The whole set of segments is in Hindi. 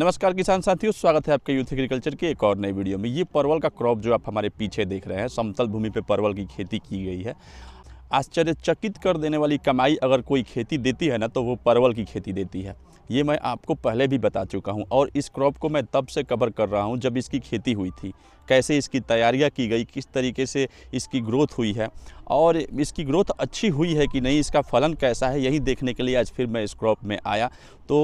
नमस्कार किसान साथियों स्वागत है आपके यूथ एग्रीकल्चर के एक और नए वीडियो में ये परवल का क्रॉप जो आप हमारे पीछे देख रहे हैं समतल भूमि पे परवल की खेती की गई है आश्चर्यचकित कर देने वाली कमाई अगर कोई खेती देती है ना तो वो परवल की खेती देती है ये मैं आपको पहले भी बता चुका हूँ और इस क्रॉप को मैं तब से कवर कर रहा हूँ जब इसकी खेती हुई थी कैसे इसकी तैयारियाँ की गई किस तरीके से इसकी ग्रोथ हुई है और इसकी ग्रोथ अच्छी हुई है कि नहीं इसका फलन कैसा है यही देखने के लिए आज फिर मैं इस क्रॉप में आया तो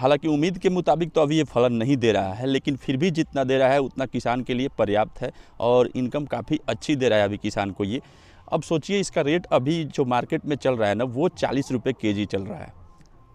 हालांकि उम्मीद के मुताबिक तो अभी ये फलन नहीं दे रहा है लेकिन फिर भी जितना दे रहा है उतना किसान के लिए पर्याप्त है और इनकम काफ़ी अच्छी दे रहा है अभी किसान को ये अब सोचिए इसका रेट अभी जो मार्केट में चल रहा है ना वो चालीस रुपये के जी चल रहा है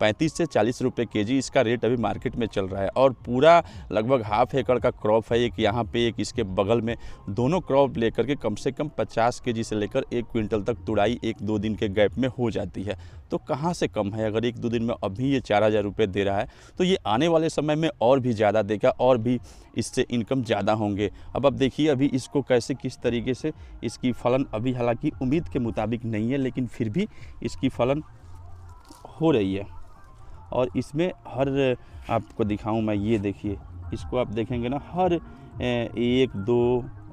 पैंतीस से चालीस रुपये के जी इसका रेट अभी मार्केट में चल रहा है और पूरा लगभग हाफ एकड़ का क्रॉप है एक यहाँ पे एक इसके बगल में दोनों क्रॉप लेकर के कम से कम पचास के से लेकर एक क्विंटल तक तुड़ाई एक दो दिन के गैप में हो जाती है तो कहाँ से कम है अगर एक दो दिन में अभी ये चार हज़ार रुपये दे रहा है तो ये आने वाले समय में और भी ज़्यादा देगा और भी इससे इनकम ज़्यादा होंगे अब अब देखिए अभी इसको कैसे किस तरीके से इसकी फलन अभी हालांकि उम्मीद के मुताबिक नहीं है लेकिन फिर भी इसकी फलन हो रही है और इसमें हर आपको दिखाऊं मैं ये देखिए इसको आप देखेंगे ना हर एक दो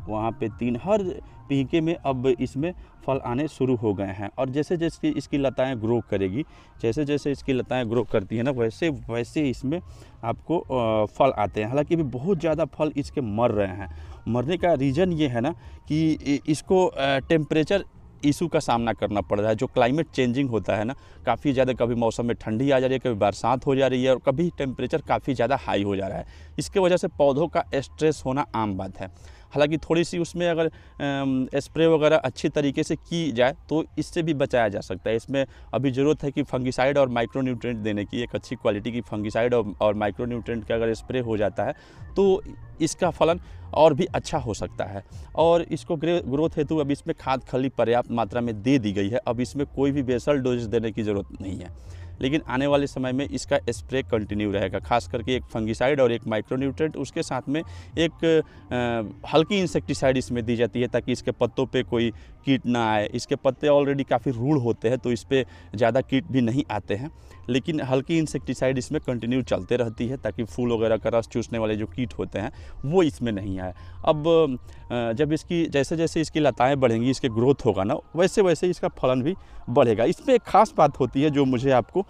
वहाँ पे तीन हर पीके में अब इसमें फल आने शुरू हो गए हैं और जैसे जैसे इसकी लताएं ग्रो करेगी जैसे जैसे इसकी लताएं ग्रो करती है ना वैसे वैसे इसमें आपको फल आते हैं हालांकि अभी बहुत ज़्यादा फल इसके मर रहे हैं मरने का रीज़न ये है ना कि इसको टेम्परेचर इशू का सामना करना पड़ रहा है जो क्लाइमेट चेंजिंग होता है ना काफ़ी ज़्यादा कभी मौसम में ठंडी आ जा रही है कभी बरसात हो जा रही है और कभी टेम्परेचर काफ़ी ज़्यादा हाई हो जा रहा है इसके वजह से पौधों का स्ट्रेस होना आम बात है हालांकि थोड़ी सी उसमें अगर स्प्रे वगैरह अच्छी तरीके से की जाए तो इससे भी बचाया जा सकता है इसमें अभी ज़रूरत है कि फंगिसाइड और माइक्रोन्यूट्रेंट देने की एक अच्छी क्वालिटी की फंगिसाइड और, और माइक्रोन्यूट्रेंट का अगर स्प्रे हो जाता है तो इसका फलन और भी अच्छा हो सकता है और इसको ग्रोथ हेतु अब इसमें खाद खली पर्याप्त मात्रा में दे दी गई है अब इसमें कोई भी बेसल डोजेस देने की ज़रूरत नहीं है लेकिन आने वाले समय में इसका स्प्रे कंटिन्यू रहेगा खास करके एक फंगिसाइड और एक माइक्रोन्यूट्रेंट उसके साथ में एक आ, हल्की इंसेक्टिसाइड इसमें दी जाती है ताकि इसके पत्तों पे कोई कीट ना आए इसके पत्ते ऑलरेडी काफ़ी रूढ़ होते हैं तो इस पर ज़्यादा कीट भी नहीं आते हैं लेकिन हल्की इंसेक्टिसाइड इसमें कंटिन्यू चलते रहती है ताकि फूल वगैरह का रस चूसने वाले जो कीट होते हैं वो इसमें नहीं आए अब जब इसकी जैसे जैसे इसकी लताएँ बढ़ेंगी इसके ग्रोथ होगा ना वैसे वैसे इसका फलन भी बढ़ेगा इसमें एक खास बात होती है जो मुझे आपको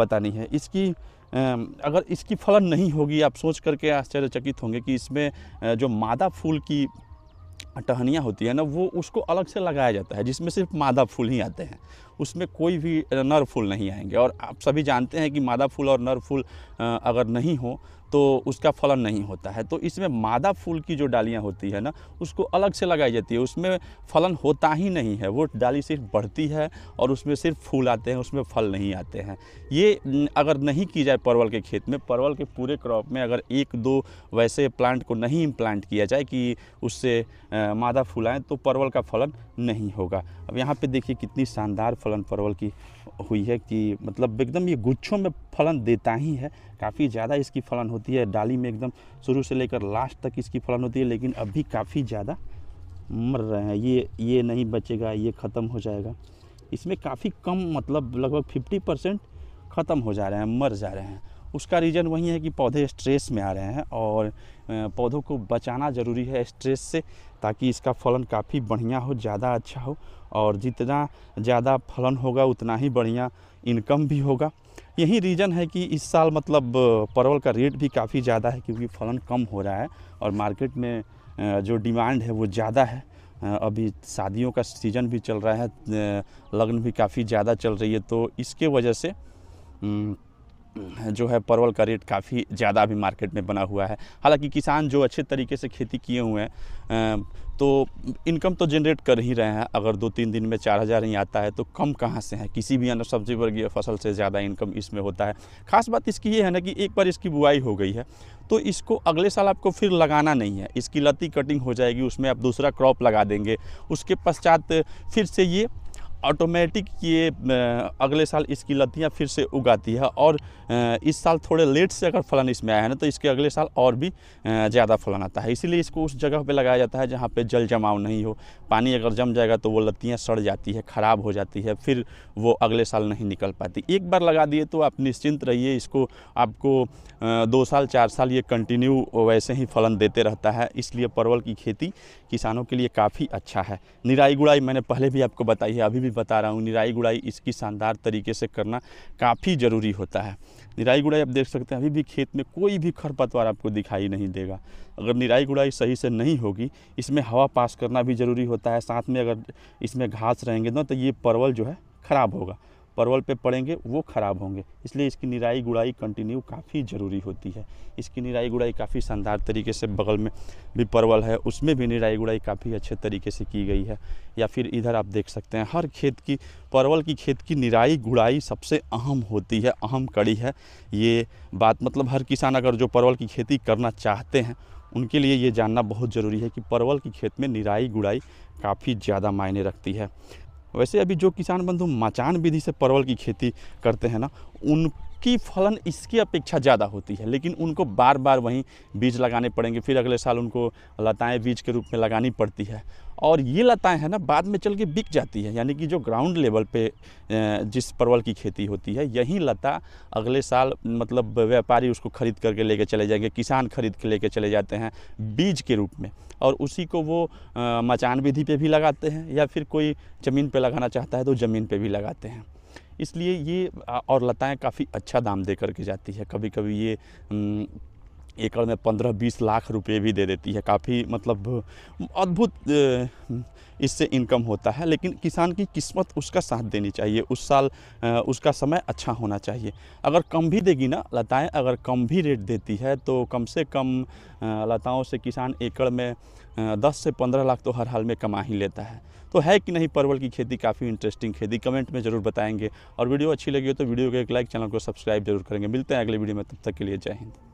बतानी है इसकी अगर इसकी फलन नहीं होगी आप सोच करके आश्चर्यचकित होंगे कि इसमें जो मादा फूल की टहनियाँ होती है ना वो उसको अलग से लगाया जाता है जिसमें सिर्फ मादा फूल ही आते हैं उसमें कोई भी नर फूल नहीं आएंगे और आप सभी जानते हैं कि मादा फूल और नर फूल अगर नहीं हो तो उसका फलन नहीं होता है तो इसमें मादा फूल की जो डालियाँ होती है ना उसको अलग से लगाई जाती है उसमें फलन होता ही नहीं है वो डाली सिर्फ बढ़ती है और उसमें सिर्फ फूल आते हैं उसमें फल नहीं आते हैं ये अगर नहीं की जाए परवल के खेत में परवल के पूरे क्रॉप में अगर एक दो वैसे प्लांट को नहीं इम्प्लांट किया जाए कि उससे मादा फूल आएँ तो परवल का फलन नहीं होगा अब यहाँ पर देखिए कितनी शानदार फलन परवल की हुई है कि मतलब एकदम ये गुच्छों में फलन देता ही है काफ़ी ज़्यादा इसकी फलन होती है डाली में एकदम शुरू से लेकर लास्ट तक इसकी फलन होती है लेकिन अभी काफ़ी ज़्यादा मर रहे हैं ये ये नहीं बचेगा ये ख़त्म हो जाएगा इसमें काफ़ी कम मतलब लगभग फिफ्टी परसेंट ख़त्म हो जा रहे हैं मर जा रहे हैं उसका रीज़न वही है कि पौधे स्ट्रेस में आ रहे हैं और पौधों को बचाना ज़रूरी है स्ट्रेस से ताकि इसका फलन काफ़ी बढ़िया हो ज़्यादा अच्छा हो और जितना ज़्यादा फलन होगा उतना ही बढ़िया इनकम भी होगा यही रीज़न है कि इस साल मतलब परवल का रेट भी काफ़ी ज़्यादा है क्योंकि फलन कम हो रहा है और मार्केट में जो डिमांड है वो ज़्यादा है अभी शादियों का सीज़न भी चल रहा है लगन भी काफ़ी ज़्यादा चल रही है तो इसके वजह से जो है परवल का रेट काफ़ी ज़्यादा अभी मार्केट में बना हुआ है हालांकि किसान जो अच्छे तरीके से खेती किए हुए हैं तो इनकम तो जनरेट कर ही रहे हैं अगर दो तीन दिन में चार हज़ार ही आता है तो कम कहाँ से है किसी भी अन्य सब्जी वर्गीय फसल से ज़्यादा इनकम इसमें होता है खास बात इसकी ये है ना कि एक बार इसकी बुआई हो गई है तो इसको अगले साल आपको फिर लगाना नहीं है इसकी लती कटिंग हो जाएगी उसमें आप दूसरा क्रॉप लगा देंगे उसके पश्चात फिर से ये ऑटोमेटिक ये अगले साल इसकी लतियाँ फिर से उगाती है और इस साल थोड़े लेट से अगर फलन इसमें आया है ना तो इसके अगले साल और भी ज़्यादा फलन आता है इसीलिए इसको उस जगह पे लगाया जाता है जहाँ पे जल जमाव नहीं हो पानी अगर जम जाएगा तो वो लतियाँ सड़ जाती है ख़राब हो जाती है फिर वो अगले साल नहीं निकल पाती एक बार लगा दिए तो आप निश्चिंत रहिए इसको आपको दो साल चार साल ये कंटिन्यू वैसे ही फलन देते रहता है इसलिए परवल की खेती किसानों के लिए काफ़ी अच्छा है निराई गुड़ाई मैंने पहले भी आपको बताई है अभी भी भी बता रहा हूँ निराई गुड़ाई इसकी शानदार तरीके से करना काफ़ी ज़रूरी होता है निराई गुड़ाई आप देख सकते हैं अभी भी खेत में कोई भी खरपतवार आपको दिखाई नहीं देगा अगर निराई गुड़ाई सही से नहीं होगी इसमें हवा पास करना भी ज़रूरी होता है साथ में अगर इसमें घास रहेंगे ना तो ये परवल जो है ख़राब होगा परवल पे पड़ेंगे वो ख़राब होंगे इसलिए इसकी निराई गुड़ाई कंटिन्यू काफ़ी ज़रूरी होती है इसकी निराई गुड़ाई काफ़ी शानदार तरीके से बगल में भी परवल है उसमें भी निराई गुड़ाई काफ़ी अच्छे तरीके से की गई है या फिर इधर आप देख सकते हैं हर खेत की परवल की खेत की निराई गुड़ाई सबसे अहम होती है अहम कड़ी है ये बात मतलब हर किसान अगर जो परवल की खेती करना चाहते हैं उनके लिए ये जानना बहुत ज़रूरी है कि परवल की खेत में निराई गुड़ाई काफ़ी ज़्यादा मायने रखती है वैसे अभी जो किसान बंधु मचान विधि से परवल की खेती करते हैं ना उन की फलन इसकी अपेक्षा ज़्यादा होती है लेकिन उनको बार बार वहीं बीज लगाने पड़ेंगे फिर अगले साल उनको लताएं बीज के रूप में लगानी पड़ती है और ये लताएं हैं ना बाद में चल के बिक जाती है यानी कि जो ग्राउंड लेवल पे जिस परवल की खेती होती है यही लता अगले साल मतलब व्यापारी उसको ख़रीद करके लेके चले जाएंगे किसान ख़रीद के लेके चले जाते हैं बीज के रूप में और उसी को वो मचान विधि पे भी लगाते हैं या फिर कोई ज़मीन पे लगाना चाहता है तो ज़मीन पे भी लगाते हैं इसलिए ये और लताएं काफ़ी अच्छा दाम दे करके जाती है कभी कभी ये एकड़ में पंद्रह बीस लाख रुपए भी दे देती है काफ़ी मतलब अद्भुत इससे इनकम होता है लेकिन किसान की किस्मत उसका साथ देनी चाहिए उस साल उसका समय अच्छा होना चाहिए अगर कम भी देगी ना लताएं अगर कम भी रेट देती है तो कम से कम लताओं से किसान एकड़ में दस से पंद्रह लाख तो हर हाल में कमा ही लेता है तो है कि नहीं परवल की खेती काफ़ी इंटरेस्टिंग खेती कमेंट में ज़रूर बताएंगे और वीडियो अच्छी लगी हो तो वीडियो को एक लाइक चैनल को सब्सक्राइब जरूर करेंगे मिलते हैं अगले वीडियो में तब तक के लिए जय हिंद